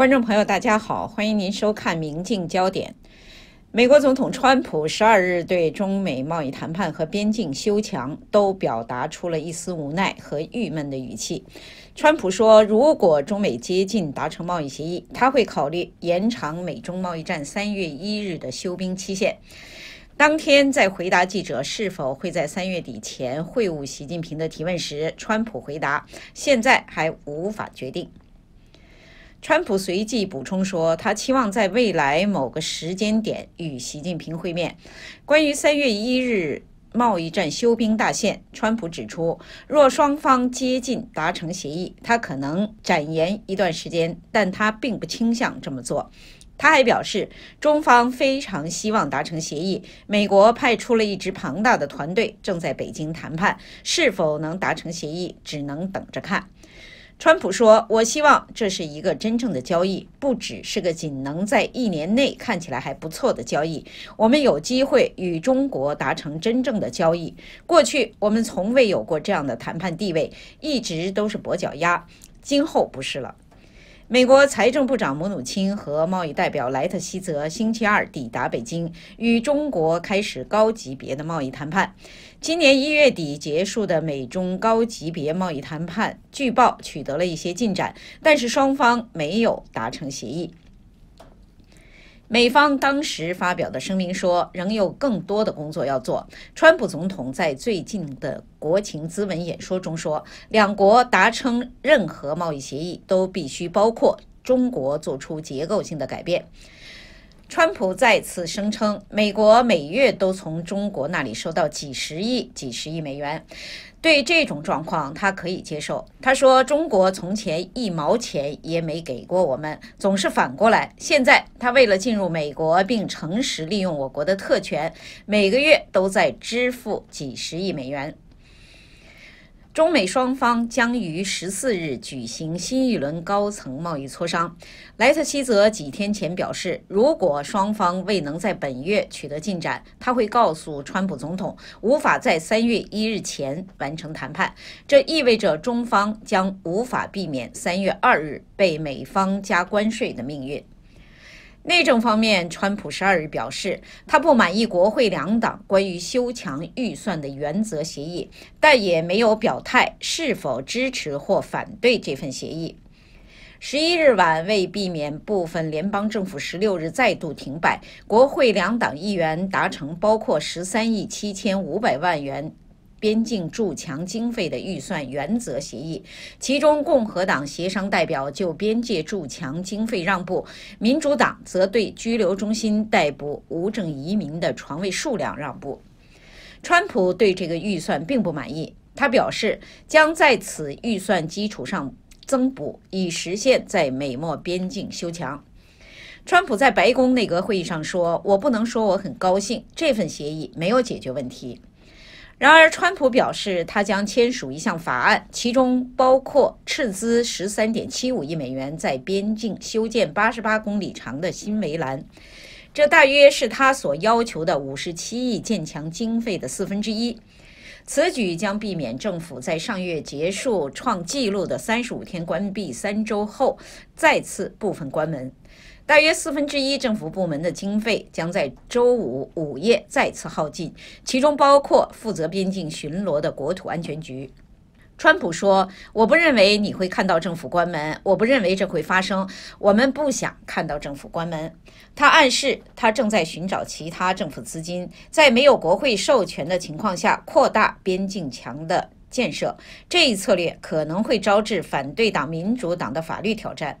观众朋友，大家好，欢迎您收看《明镜焦点》。美国总统川普十二日对中美贸易谈判和边境修墙都表达出了一丝无奈和郁闷的语气。川普说，如果中美接近达成贸易协议，他会考虑延长美中贸易战三月一日的休兵期限。当天在回答记者是否会在三月底前会晤习近平的提问时，川普回答：“现在还无法决定。”川普随即补充说，他期望在未来某个时间点与习近平会面。关于三月一日贸易战休兵大限，川普指出，若双方接近达成协议，他可能展延一段时间，但他并不倾向这么做。他还表示，中方非常希望达成协议，美国派出了一支庞大的团队正在北京谈判，是否能达成协议，只能等着看。川普说：“我希望这是一个真正的交易，不只是个仅能在一年内看起来还不错的交易。我们有机会与中国达成真正的交易。过去我们从未有过这样的谈判地位，一直都是跛脚鸭，今后不是了。”美国财政部长姆努钦和贸易代表莱特希泽星期二抵达北京，与中国开始高级别的贸易谈判。今年一月底结束的美中高级别贸易谈判，据报取得了一些进展，但是双方没有达成协议。美方当时发表的声明说，仍有更多的工作要做。川普总统在最近的国情咨文演说中说，两国达成任何贸易协议都必须包括中国做出结构性的改变。川普再次声称，美国每月都从中国那里收到几十亿、几十亿美元。对这种状况，他可以接受。他说：“中国从前一毛钱也没给过我们，总是反过来。现在，他为了进入美国并诚实利用我国的特权，每个月都在支付几十亿美元。”中美双方将于十四日举行新一轮高层贸易磋商。莱特希泽几天前表示，如果双方未能在本月取得进展，他会告诉川普总统，无法在三月一日前完成谈判。这意味着中方将无法避免三月二日被美方加关税的命运。内政方面，川普十二日表示，他不满意国会两党关于修墙预算的原则协议，但也没有表态是否支持或反对这份协议。十一日晚，为避免部分联邦政府十六日再度停摆，国会两党议员达成包括十三亿七千五百万元。边境筑墙经费的预算原则协议，其中共和党协商代表就边界筑墙经费让步，民主党则对拘留中心逮捕无证移民的床位数量让步。川普对这个预算并不满意，他表示将在此预算基础上增补，以实现在美墨边境修墙。川普在白宫内阁会议上说：“我不能说我很高兴，这份协议没有解决问题。”然而，川普表示，他将签署一项法案，其中包括斥资13.75亿美元在边境修建88公里长的新围栏，这大约是他所要求的57亿建墙经费的四分之一。此举将避免政府在上月结束创纪录的35天关闭三周后再次部分关门。大约四分之一政府部门的经费将在周五午夜再次耗尽，其中包括负责边境巡逻的国土安全局。川普说：“我不认为你会看到政府关门，我不认为这会发生。我们不想看到政府关门。”他暗示他正在寻找其他政府资金，在没有国会授权的情况下扩大边境墙的建设。这一策略可能会招致反对党民主党的法律挑战。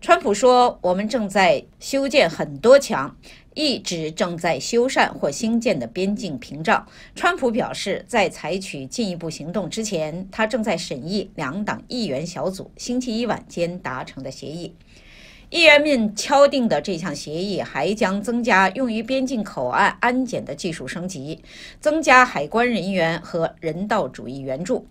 川普说：“我们正在修建很多墙，一直正在修缮或新建的边境屏障。”川普表示，在采取进一步行动之前，他正在审议两党议员小组星期一晚间达成的协议。议员们敲定的这项协议还将增加用于边境口岸安检的技术升级，增加海关人员和人道主义援助。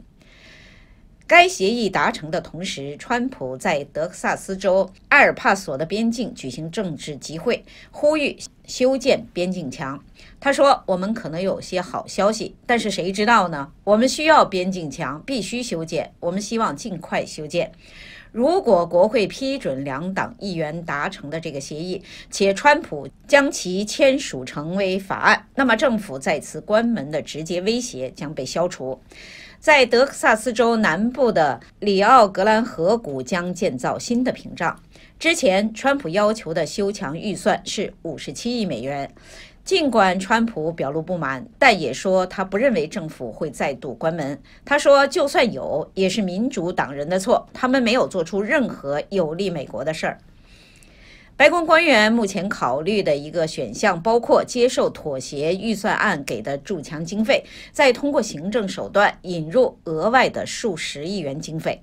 该协议达成的同时，川普在德克萨斯州埃尔帕索的边境举行政治集会，呼吁修建边境墙。他说：“我们可能有些好消息，但是谁知道呢？我们需要边境墙，必须修建，我们希望尽快修建。如果国会批准两党议员达成的这个协议，且川普将其签署成为法案，那么政府再次关门的直接威胁将被消除。”在德克萨斯州南部的里奥格兰河谷将建造新的屏障。之前，川普要求的修墙预算是五十七亿美元。尽管川普表露不满，但也说他不认为政府会再度关门。他说，就算有，也是民主党人的错，他们没有做出任何有利美国的事儿。白宫官员目前考虑的一个选项，包括接受妥协预算案给的筑墙经费，再通过行政手段引入额外的数十亿元经费。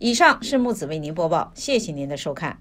以上是木子为您播报，谢谢您的收看。